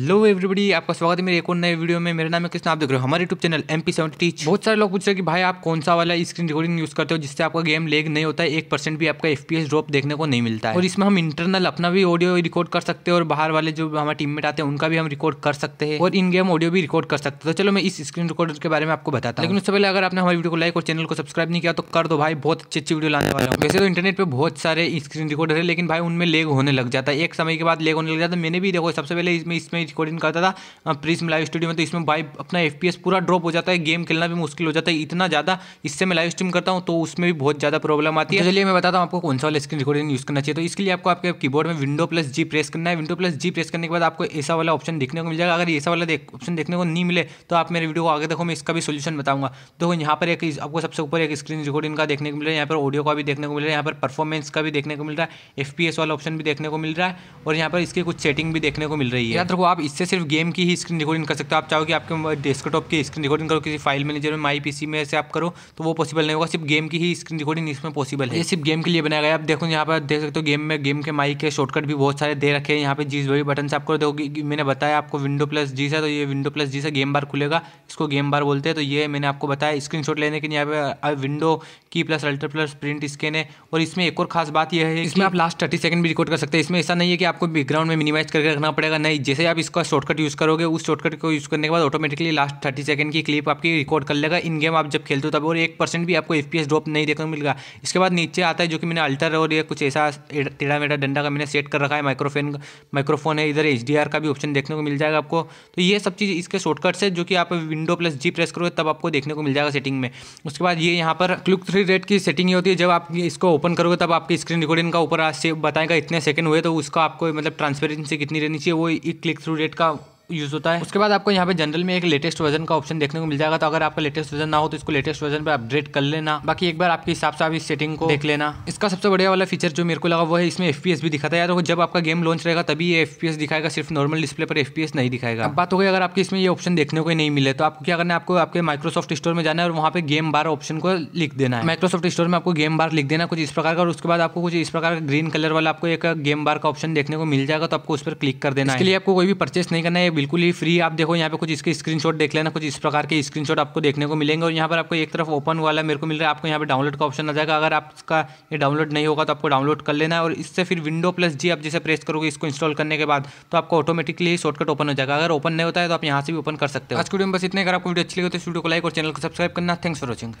लो everybody आपका स्वागत है मेरे एक और नए वीडियो में मेरा नाम है कृष्ण आप देख रहे हो हमारे YouTube channel M P seventy बहुत सारे लोग पूछ रहे हैं कि भाई आप कौन सा वाला स्क्रीन रिकॉर्डिंग यूज़ करते हो जिससे आपका गेम लेग नहीं होता है एक परसेंट भी आपका एफ ड्रॉप देखने को नहीं मिलता है और इसमें हम इंटरनल अपना भी ऑडियो रिकॉर्ड कर सकते हैं और बाहर वाले जो हमारे टीममेट आते हैं उनका भी हम रिकॉर्ड कर सकते हैं और इन गेम ऑडियो भी रिकॉर्ड कर सकते हैं तो चलो मैं इस स्क्रीन रिकॉर्डर के बारे में आपको बताता लेकिन उससे पहले अगर आपने हमारे वीडियो को लाइक और चैनल को सब्सक्राइब नहीं किया तो कर दो भाई बहुत अच्छी अच्छी वीडियो लाने वाला हूँ वैसे तो इंटरनेट पर बहुत सारे स्क्रीन रिकॉर्डर है लेकिन भाई उनमें लेग होने लग जाता है एक समय के बाद लेग होने लग जाता है मैंने भी देखो सबसे पहले इसमें इसमें रिकॉर्डिंग करता था हाँ, प्रीसम लाइव स्टूडियो में तो इसमें बाई अपना एफ पूरा ड्रॉप हो जाता है गेम खेलना भी मुश्किल हो जाता है इतना ज़्यादा इससे मैं लाइव स्ट्रीम करता हूँ तो उसमें भी बहुत ज़्यादा प्रॉब्लम आती है तो चलिए मैं बताता हूँ आपको कौन सा वाला स्क्रीन रिकॉर्डिंग यूज़ करना चाहिए तो इसके लिए आपको आपके कीबोर्ड में विंडो प्लस जी प्रेस करना है विंडो प्लस जी प्रेस करने के बाद आपको ऐसा वाला ऑप्शन देखने को मिल जाएगा अगर ऐसा वाला ऑप्शन देखने को नहीं मिले तो आप मेरे वीडियो को आगे देखो मैं इसका भी सोल्यूशन बताऊंगा तो यहाँ पर एक आपको सबसे ऊपर एक स्क्रीन रिकॉर्डिंग का देखने को मिल रहा है यहाँ पर ऑडियो का भी देखने को मिल रहा है यहाँ पर परफॉर्मेंस का भी देखने को मिल रहा है एफ वाला ऑप्शन भी देखने को मिल रहा है और यहाँ पर इसकी कुछ सेटिंग भी देखने को मिल रही है याद रखो आप इससे सिर्फ गेम की ही स्क्रीन रिकॉर्डिंग कर सकते हो आप चाहो कि आपके डेस्कटॉप की स्क्रीन रिकॉर्डिंग करो किसी फाइल मैनेजर में माई पीसी में से आप करो तो वो पॉसिबल नहीं होगा सिर्फ गेम की ही स्क्रीन रिकॉर्डिंग इसमें पॉसिबल है ये सिर्फ गेम के लिए बनाया गया आप देखो यहाँ पर देख सकते हो गेम में गेम के माइक के शॉर्टकट भी बहुत सारे दे रखे हैं यहाँ पे जिस वाली बटन से आपको देखोगे मैंने बताया आपको विंडो प्लस जी से तो ये विंडो प्लस जी से गेम बार खुलेगा इसको गेम बार बोलते हैं तो ये मैंने आपको बताया शॉट लेने के लिए यहाँ पे window key plus alt plus print scan है और इसमें एक और खास बात यह है इसमें आप लास्ट थर्टी सेकंड भी रिकॉर्ड कर सकते हैं इसमें ऐसा नहीं है कि आपको बैकग्राउंड में मिनिमाइज करके रखना पड़ेगा नहीं जैसे आप इसका शॉर्टकट यूज़ करोगे उस शॉर्टकट को यूज़ करने के बाद ऑटोमेटिकली लास्ट थर्टी सेकंड की क्लिप आपकी रिकॉर्ड कर लेगा इन गेम आप जब खेलते हो तब और एक परसेंट भी आपको एफ ड्रॉप नहीं देखने को मिलेगा इसके बाद नीचे आता है जो कि मैंने अल्टर और ये कुछ ऐसा टेढ़ा मेढ़ा डंडा का मैंने सेट कर रखा है माइक्रोफोन माइक्रोफोन है इधर एच का भी ऑप्शन देखने को मिल जाएगा आपको तो ये सब चीज़ इसके शॉर्टकट से जो कि आप विंडो प्लस जी प्रेस करोगे तब आपको देखने को मिल जाएगा सेटिंग में उसके बाद ये यहाँ पर क्लिक थ्री रेट की सेटिंग होती है जब आप इसको ओपन करोगे तब आपकी स्क्रीन रिकॉर्डिंग का ऊपर बताएगा इतने सेकंड हुए तो उसका आपको मतलब ट्रांसपेरेंसी कितनी रहनी चाहिए वो क्लिक थ्रू रेट का यूज़ होता है उसके बाद आपको यहाँ पे जनरल में एक लेटेस्ट वर्जन का ऑप्शन देखने को मिल जाएगा तो अगर आपका लेटेस्ट वर्जन ना हो तो इसको लेटेस्ट वर्जन पर अपडेट कर लेना बाकी एक बार आपके हिसाब से आप इस सेटिंग को देख लेना इसका सबसे बढ़िया वाला फीचर जो मेरे को लगा वो है इसमें एफ भी दिखाता है तो जब आपका गेम लॉन्च रहेगा तभी ये एफ दिखाएगा सिर्फ नॉर्मल डिस्प्ले पर एफ नहीं दिखाएगा अब बात हो गई अगर आपके इसमें ये ऑप्शन देखने को नहीं मिले तो आपको क्या करना है आपको आपके माइक्रोसॉफ्ट स्टोर में जाना है और वहाँ पे गेम बार ऑप्शन को लिख देना है माइक्रोसॉफ्ट स्टोर में आपको गेम बार लिख देना कुछ इस प्रकार का और उसके बाद आपको कुछ इस प्रकार का ग्रीन कलर वाला आपको एक गेम बार का ऑप्शन देखने को मिल जाएगा तो आपको उस पर क्लिक कर देना है इसके लिए आपको कोई भी परचेस नहीं करना है बिल्कुल ही फ्री आप देखो यहाँ पे कुछ इसके स्क्रीनशॉट देख लेना कुछ इस प्रकार के स्क्रीनशॉट आपको देखने को मिलेंगे और यहाँ पर आपको एक तरफ ओपन वाला मेरे को मिल रहा है आपको यहाँ पे डाउनलोड का ऑप्शन आ जाएगा अगर आपका ये डाउनलोड नहीं होगा तो आपको डाउनलोड कर लेना है और इससे फिर विंडो प्लस जी आप जैसे प्रेस करोगे इसको इंस्टॉल करने के बाद तो आपको ऑटोमेटिकली शॉर्टकट ओपन हो जाएगा अगर ओपन नहीं होता है तो आप यहाँ से भी ओपन कर सकते हो आज वीडियो में बस इतने अगर आपको वीडियो अच्छी लगे तो वीडियो को लाइक और चैनल को सब्सक्राइब करना थैंक्स फॉर वॉचिंग